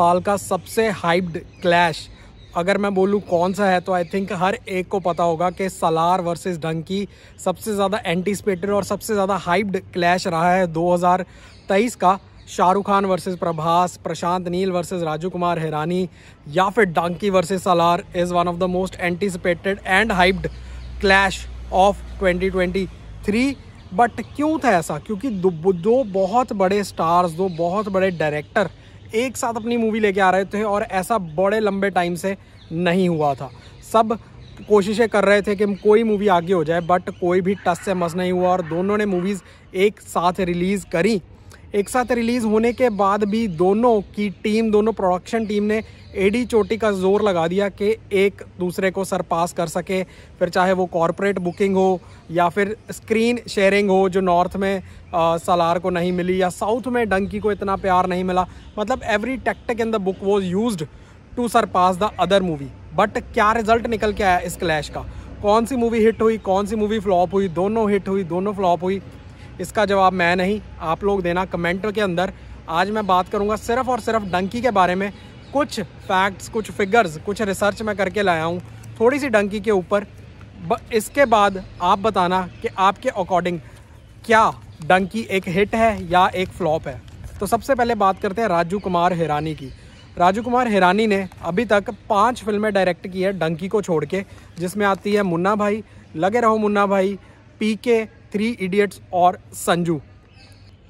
साल का सबसे हाइप्ड क्लैश अगर मैं बोलूँ कौन सा है तो आई थिंक हर एक को पता होगा कि सलार वर्सेस डंकी सबसे ज़्यादा एंटीसपेटेड और सबसे ज़्यादा हाइप्ड क्लैश रहा है 2023 का शाहरुख खान वर्सेस प्रभास प्रशांत नील वर्सेस राजू कुमार हिरानी या फिर Dunki versus Salaar is one of the most anticipated and hyped clash of twenty but क्यों था ऐसा क्योंकि दो बहुत बड़े स्टार्स दो बहुत बड़े डायरेक्टर एक साथ अपनी मूवी लेके आ रहे थे और ऐसा बड़े लंबे टाइम से नहीं हुआ था सब कोशिशें कर रहे थे कि कोई मूवी आगे हो जाए बट कोई भी टस से मस नहीं हुआ और दोनों ने मूवीज़ एक साथ रिलीज़ करी एक साथ रिलीज़ होने के बाद भी दोनों की टीम दोनों प्रोडक्शन टीम ने एडी चोटी का जोर लगा दिया कि एक दूसरे को सरपास कर सके फिर चाहे वो कॉरपोरेट बुकिंग हो या फिर स्क्रीन शेयरिंग हो जो नॉर्थ में आ, सलार को नहीं मिली या साउथ में डंकी को इतना प्यार नहीं मिला मतलब every tactic in the book was use to surpass the other movie but क्या रिजल्ट निकल के आया इस क्लैश का कौन सी मूवी हिट हुई कौन सी मूवी फ्लॉप हुई दोनों हिट हुई दोनों फ्लॉप हुई इसका जवाब मैं नहीं आप लोग देना कमेंट के अंदर आज मैं बात करूँगा सिर्फ और सिर्फ डंकी के बारे में कुछ फैक्ट्स कुछ फिगर्स कुछ रिसर्च मैं करके लाया हूँ थोड़ी सी डंकी के ऊपर इसके बाद आप बताना कि आपके अकॉर्डिंग क्या डंकी एक हिट है या एक फ्लॉप है तो सबसे पहले बात करते हैं राजू कुमार हिरानी की राजू कुमार हिरानी ने अभी तक पांच फिल्में डायरेक्ट की है डंकी को छोड़ के जिसमें आती है मुन्ना भाई लगे रहो मुन्ना भाई पीके थ्री इडियट्स और संजू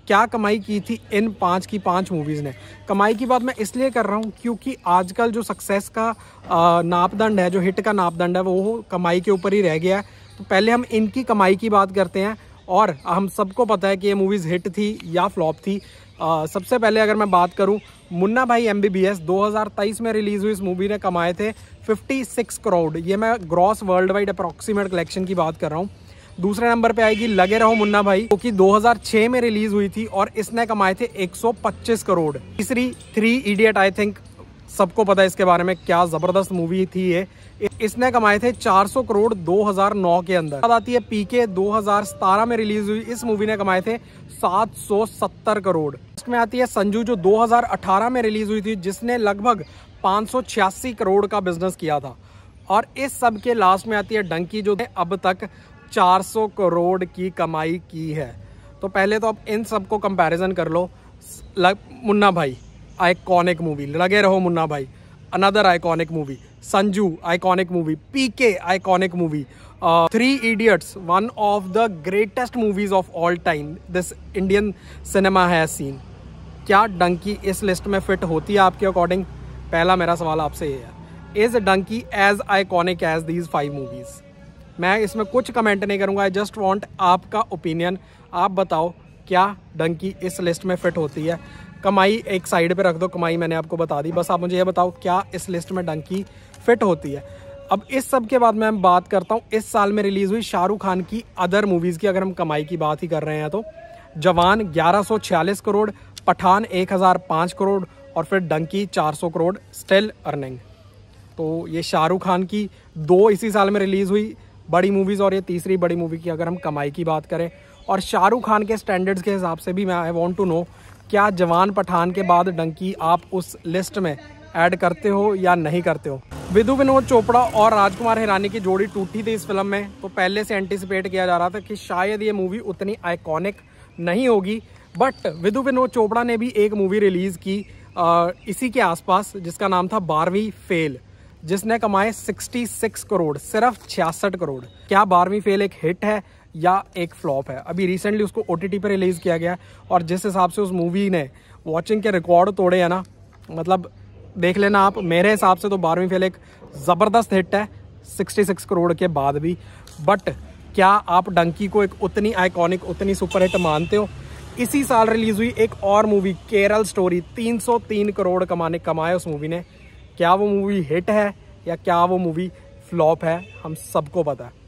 क्या कमाई की थी इन पांच की पांच मूवीज़ ने कमाई की बात मैं इसलिए कर रहा हूँ क्योंकि आजकल जो सक्सेस का नापदंड है जो हिट का नापदंड है वो कमाई के ऊपर ही रह गया है तो पहले हम इनकी कमाई की बात करते हैं और हम सबको पता है कि ये मूवीज़ हिट थी या फ्लॉप थी आ, सबसे पहले अगर मैं बात करूँ मुन्ना भाई एम बी बी एस दो हज़ार तेईस में रिलीज़ हुई इस मूवी ने कमाए थे 56 करोड़ ये मैं gross world wide approximate collection की बात कर रहा हूँ दूसरे नंबर पे आएगी लगे रहो मुन्ना भाई जो कि 2006 में रिलीज हुई थी और इसने कमाए थे 125 करोड़ तीसरी थ्री इडियट आई थिंक सबको पता है इसके बारे में क्या जबरदस्त मूवी थी ये इसने कमाए थे 400 करोड़ 2009 के अंदर बात आती है पीके 2017 में रिलीज हुई इस मूवी ने कमाए थे 770 करोड़ इसमें आती है संजू जो 2018 में रिलीज हुई थी जिसने लगभग 586 करोड़ का बिजनेस किया था और इस सब के लास्ट में आती है डंकी जो अब तक 400 करोड़ की कमाई की है तो पहले तो आप इन सब को कंपेरिजन कर लो लग, मुन्ना भाई आइकॉनिक मूवी लगे Raho Munna Bhai another iconic movie Sanju iconic movie PK iconic movie three idiots one of the greatest movies of all time this Indian cinema है सीन क्या डंकी इस लिस्ट में फिट होती है आपके अकॉर्डिंग पहला मेरा सवाल आपसे ये है is Dunki as iconic as these five movies मैं इसमें कुछ कमेंट नहीं करूँगा आई जस्ट वॉन्ट आपका ओपिनियन आप बताओ क्या डंकी इस लिस्ट में फिट होती है कमाई एक साइड पे रख दो कमाई मैंने आपको बता दी बस आप मुझे ये बताओ क्या इस लिस्ट में डंकी फिट होती है अब इस सब के बाद मैं बात करता हूँ इस साल में रिलीज़ हुई शाहरुख खान की अदर मूवीज़ की अगर हम कमाई की बात ही कर रहे हैं तो जवान 1146 करोड़ पठान 1005 करोड़ और फिर डंकी 400 करोड़ स्टिल अर्निंग तो ये शाहरुख खान की दो इसी साल में रिलीज़ हुई बड़ी मूवीज़ और ये तीसरी बड़ी मूवी की अगर हम कमाई की बात करें और शाहरुख खान के स्टैंडर्ड्स के हिसाब से भी मैं आई वॉन्ट टू नो क्या जवान पठान के बाद डंकी आप उस लिस्ट में ऐड करते हो या नहीं करते हो विधु विनोद चोपड़ा और राजकुमार हिरानी की जोड़ी टूटी थी इस फिल्म में तो पहले से एंटिसिपेट किया जा रहा था कि शायद ये मूवी उतनी आइकॉनिक नहीं होगी बट विधु विनोद चोपड़ा ने भी एक मूवी रिलीज़ की आ, इसी के आसपास जिसका नाम था बारहवीं फेल जिसने कमाए 66 करोड़ सिर्फ छियासठ करोड़ क्या बारहवीं फेल एक हिट है या एक फ्लॉप है अभी रिसेंटली उसको ओ टी पर रिलीज़ किया गया और जिस हिसाब से उस मूवी ने वॉचिंग के रिकॉर्ड तोड़े हैं ना मतलब देख लेना आप मेरे हिसाब से तो बारहवीं फेल एक ज़बरदस्त हिट है 66 करोड़ के बाद भी बट क्या आप डंकी को एक उतनी आइकॉनिक उतनी सुपर हिट मानते हो इसी साल रिलीज़ हुई एक और मूवी केरल स्टोरी 303 करोड़ कमाने कमाए उस मूवी ने क्या वो मूवी हिट है या क्या वो मूवी फ्लॉप है हम सबको पता है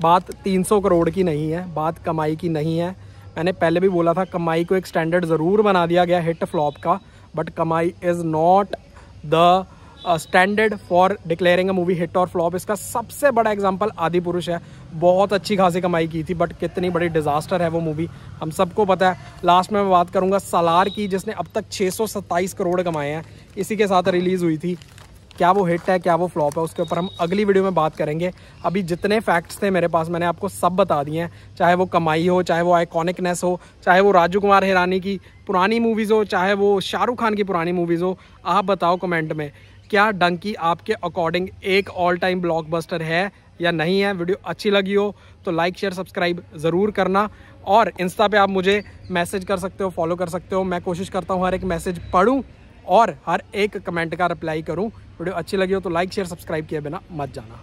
बात 300 करोड़ की नहीं है बात कमाई की नहीं है मैंने पहले भी बोला था कमाई को एक स्टैंडर्ड ज़रूर बना दिया गया हिट फ्लॉप का बट कमाई is not the standard for declaring a movie hit और फ्लॉप इसका सबसे बड़ा एग्जाम्पल आदि पुरुष है बहुत अच्छी खासी कमाई की थी बट कितनी बड़ी डिजास्टर है वो मूवी हम सबको पता है लास्ट में मैं बात करूँगा सलार की जिसने अब तक छः करोड़ कमाए हैं इसी के साथ रिलीज़ हुई थी क्या वो हिट है क्या वो फ्लॉप है उसके ऊपर हम अगली वीडियो में बात करेंगे अभी जितने फैक्ट्स थे मेरे पास मैंने आपको सब बता दिए हैं चाहे वो कमाई हो चाहे वो आइकॉनिकनेस हो चाहे वो राजू कुमार हिरानी की पुरानी मूवीज़ हो चाहे वो शाहरुख खान की पुरानी मूवीज़ हो आप बताओ कमेंट में क्या डंकी आपके अकॉर्डिंग एक ऑल टाइम ब्लॉकबस्टर है या नहीं है वीडियो अच्छी लगी हो तो लाइक शेयर सब्सक्राइब ज़रूर करना और इंस्टा पे आप मुझे मैसेज कर सकते हो फॉलो कर सकते हो मैं कोशिश करता हूँ हर एक मैसेज पढ़ूँ और हर एक कमेंट का रिप्लाई करूँ वीडियो अच्छी लगी हो तो लाइक शेयर सब्सक्राइब किए बिना मत जाना